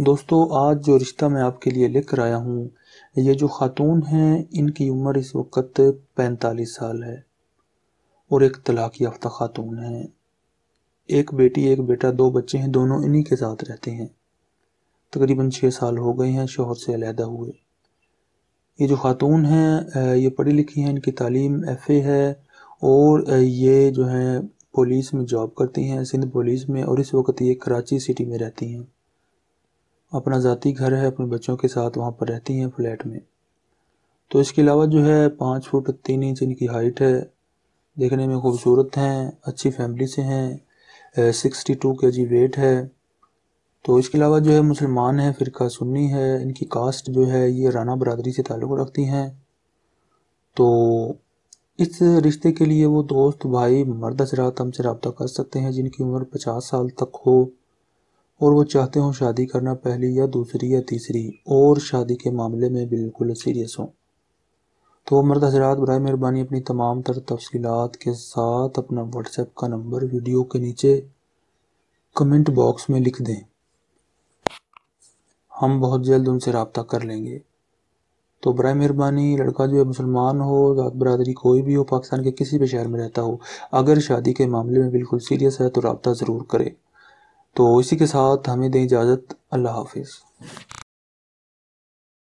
दोस्तों आज जो रिश्ता मैं आपके लिए लेकर आया हूँ ये जो ख़ातून हैं इनकी उम्र इस वक्त पैंतालीस साल है और एक तलाक याफ्ता ख़ातून है एक बेटी एक बेटा दो बच्चे हैं दोनों इन्हीं के साथ रहते हैं तकरीबन छः साल हो गए हैं शोहर से अलहदा हुए ये जो ख़ातून हैं ये पढ़ी लिखी हैं इनकी तालीम एफ़ ए है और ये जो है पुलिस में जॉब करती हैं सिंध पुलिस में और इस वक्त ये कराची सिटी में रहती हैं अपना ज़ाती घर है अपने बच्चों के साथ वहाँ पर रहती हैं फ्लैट में तो इसके अलावा जो है पाँच फुट तीन इंच इनकी हाइट है देखने में खूबसूरत हैं अच्छी फैमिली से हैं सिक्सटी टू के जी वेट है तो इसके अलावा जो है मुसलमान है फ़िरका सुन्नी है इनकी कास्ट जो है ये राना बरदरी से ताल्लुक़ रखती हैं तो इस रिश्ते के लिए वो दोस्त भाई मर्द हजरात हमसे रबता कर सकते हैं जिनकी उम्र पचास साल तक हो और वो चाहते हों शादी करना पहली या दूसरी या तीसरी और शादी के मामले में बिल्कुल सीरियस हों तो मर्द हजरात बर मेहरबानी अपनी तमाम तर तफसीत के साथ अपना व्हाट्सएप का नंबर वीडियो के नीचे कमेंट बॉक्स में लिख दें हम बहुत जल्द उनसे रबता कर लेंगे तो बर मेहरबानी लड़का जो है मुसलमान हो जात बरदरी कोई भी हो पाकिस्तान के किसी भी शहर में रहता हो अगर शादी के मामले में बिल्कुल सीरियस है तो रबता ज़रूर करें तो इसी के साथ हमें दें इजाज़त अल्लाह हाफिज़